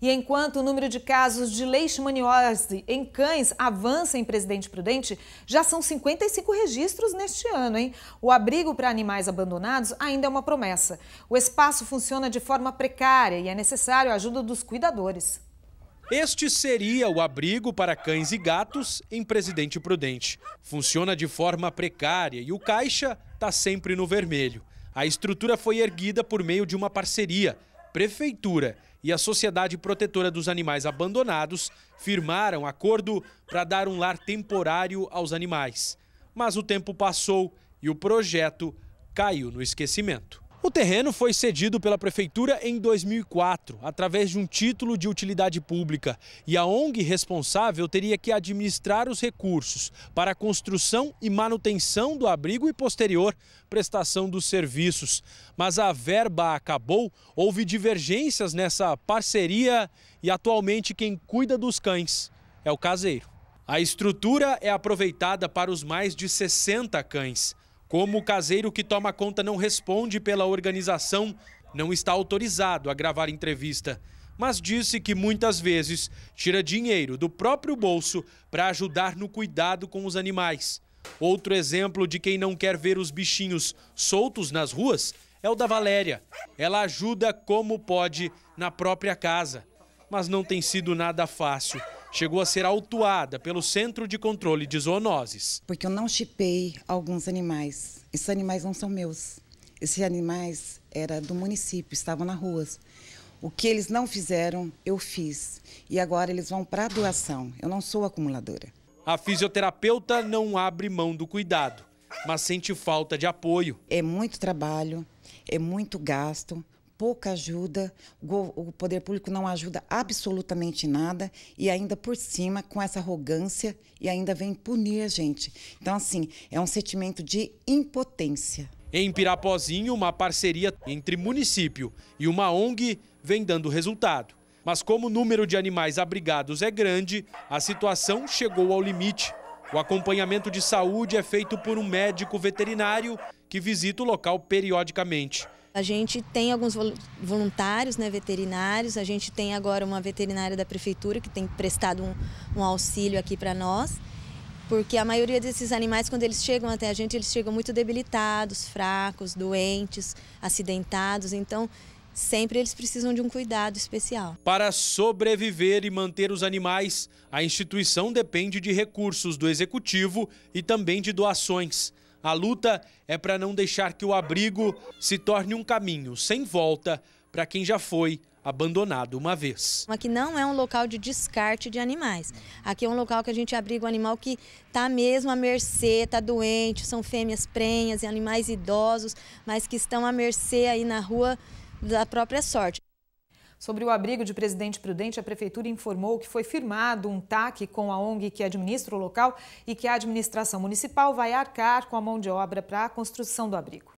E enquanto o número de casos de leishmaniose em cães avança em Presidente Prudente, já são 55 registros neste ano, hein? O abrigo para animais abandonados ainda é uma promessa. O espaço funciona de forma precária e é necessário a ajuda dos cuidadores. Este seria o abrigo para cães e gatos em Presidente Prudente. Funciona de forma precária e o caixa está sempre no vermelho. A estrutura foi erguida por meio de uma parceria Prefeitura e a Sociedade Protetora dos Animais Abandonados firmaram acordo para dar um lar temporário aos animais. Mas o tempo passou e o projeto caiu no esquecimento. O terreno foi cedido pela prefeitura em 2004, através de um título de utilidade pública, e a ONG responsável teria que administrar os recursos para a construção e manutenção do abrigo e posterior prestação dos serviços. Mas a verba acabou, houve divergências nessa parceria e atualmente quem cuida dos cães é o caseiro. A estrutura é aproveitada para os mais de 60 cães. Como o caseiro que toma conta não responde pela organização, não está autorizado a gravar entrevista, mas disse que muitas vezes tira dinheiro do próprio bolso para ajudar no cuidado com os animais. Outro exemplo de quem não quer ver os bichinhos soltos nas ruas é o da Valéria. Ela ajuda como pode na própria casa, mas não tem sido nada fácil chegou a ser autuada pelo Centro de Controle de Zoonoses. Porque eu não chipei alguns animais. Esses animais não são meus. Esses animais eram do município, estavam nas ruas. O que eles não fizeram, eu fiz. E agora eles vão para a doação. Eu não sou acumuladora. A fisioterapeuta não abre mão do cuidado, mas sente falta de apoio. É muito trabalho, é muito gasto pouca ajuda, o poder público não ajuda absolutamente nada e ainda por cima com essa arrogância e ainda vem punir a gente. Então assim, é um sentimento de impotência. Em Pirapozinho, uma parceria entre município e uma ONG vem dando resultado. Mas como o número de animais abrigados é grande, a situação chegou ao limite. O acompanhamento de saúde é feito por um médico veterinário que visita o local periodicamente. A gente tem alguns voluntários né, veterinários, a gente tem agora uma veterinária da prefeitura que tem prestado um, um auxílio aqui para nós, porque a maioria desses animais, quando eles chegam até a gente, eles chegam muito debilitados, fracos, doentes, acidentados, então sempre eles precisam de um cuidado especial. Para sobreviver e manter os animais, a instituição depende de recursos do executivo e também de doações. A luta é para não deixar que o abrigo se torne um caminho sem volta para quem já foi abandonado uma vez. Aqui não é um local de descarte de animais. Aqui é um local que a gente abriga um animal que está mesmo à mercê, está doente, são fêmeas prenhas e animais idosos, mas que estão à mercê aí na rua da própria sorte. Sobre o abrigo de Presidente Prudente, a Prefeitura informou que foi firmado um TAC com a ONG que administra o local e que a administração municipal vai arcar com a mão de obra para a construção do abrigo.